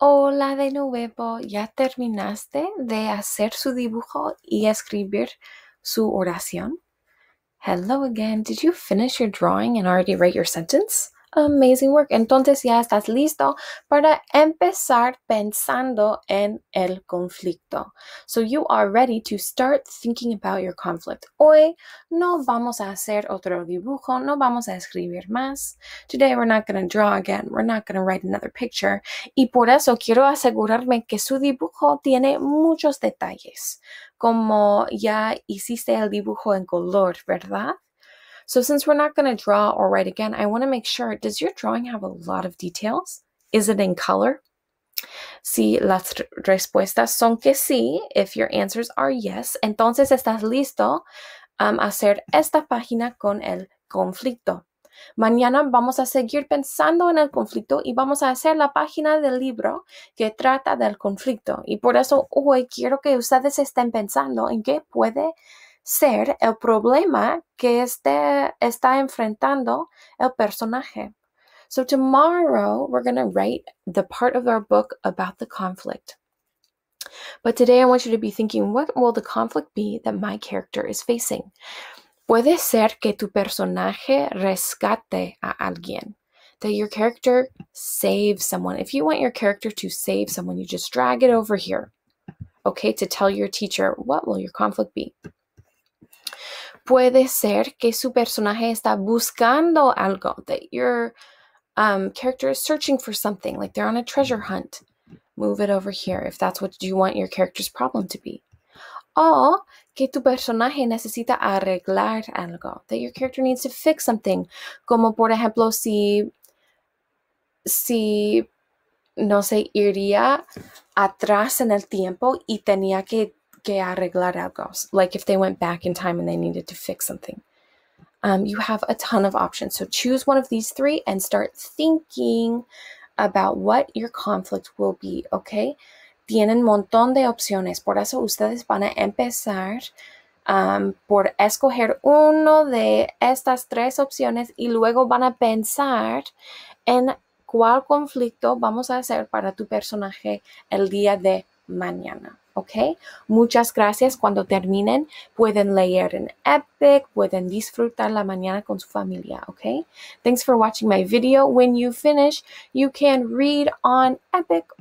Hola de nuevo, ¿ya terminaste de hacer su dibujo y escribir su oración? Hello again, did you finish your drawing and already write your sentence? Amazing work. Entonces ya estás listo para empezar pensando en el conflicto. So you are ready to start thinking about your conflict. Hoy no vamos a hacer otro dibujo, no vamos a escribir más. Today we're not going to draw again. We're not going to write another picture. Y por eso quiero asegurarme que su dibujo tiene muchos detalles, como ya hiciste el dibujo en color, ¿verdad? So since we're not going to draw or write again, I want to make sure, does your drawing have a lot of details? Is it in color? Si las respuestas son que sí, if your answers are yes, entonces estás listo um, a hacer esta página con el conflicto. Mañana vamos a seguir pensando en el conflicto y vamos a hacer la página del libro que trata del conflicto. Y por eso hoy quiero que ustedes estén pensando en qué puede ser el problema que este, está enfrentando el personaje. So, tomorrow we're going to write the part of our book about the conflict. But today I want you to be thinking what will the conflict be that my character is facing? Puede ser que tu personaje rescate a alguien. That your character saves someone. If you want your character to save someone, you just drag it over here, okay, to tell your teacher what will your conflict be. puede ser que su personaje está buscando algo, that your um, character is searching for something, like they're on a treasure mm. hunt. Move it over here if that's what you want your character's problem to be. O que tu personaje necesita arreglar algo, that your character needs to fix something. Como por ejemplo, si, si, no sé, iría atrás en el tiempo y tenía que que arreglar algo, like if they went back in time and they needed to fix something. Um, you have a ton of options. So choose one of these three and start thinking about what your conflict will be, okay? Tienen montón de opciones, por eso ustedes van a empezar um, por escoger uno de estas tres opciones y luego van a pensar en cuál conflicto vamos a hacer para tu personaje el día de mañana. ¿ok? Muchas gracias. Cuando terminen, pueden leer en Epic, pueden disfrutar la mañana con su familia, ¿ok? Thanks for watching my video. When you finish, you can read on Epic.